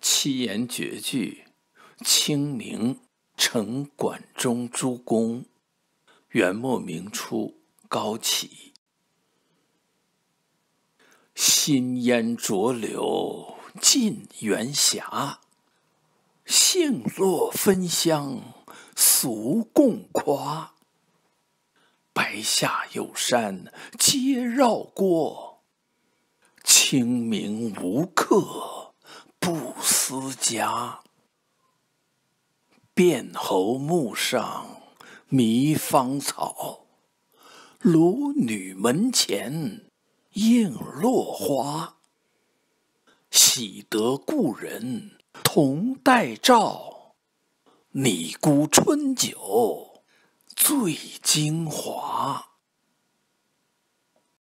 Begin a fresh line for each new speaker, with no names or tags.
七言绝句，《清明》陈管中诸公，元末明初，高启。新烟浊柳近元霞，杏落芬香俗共夸。白下有山皆绕郭，清明无客。思家，便侯墓上迷芳草；卢女门前映落花。喜得故人同戴照，拟沽春酒醉京华。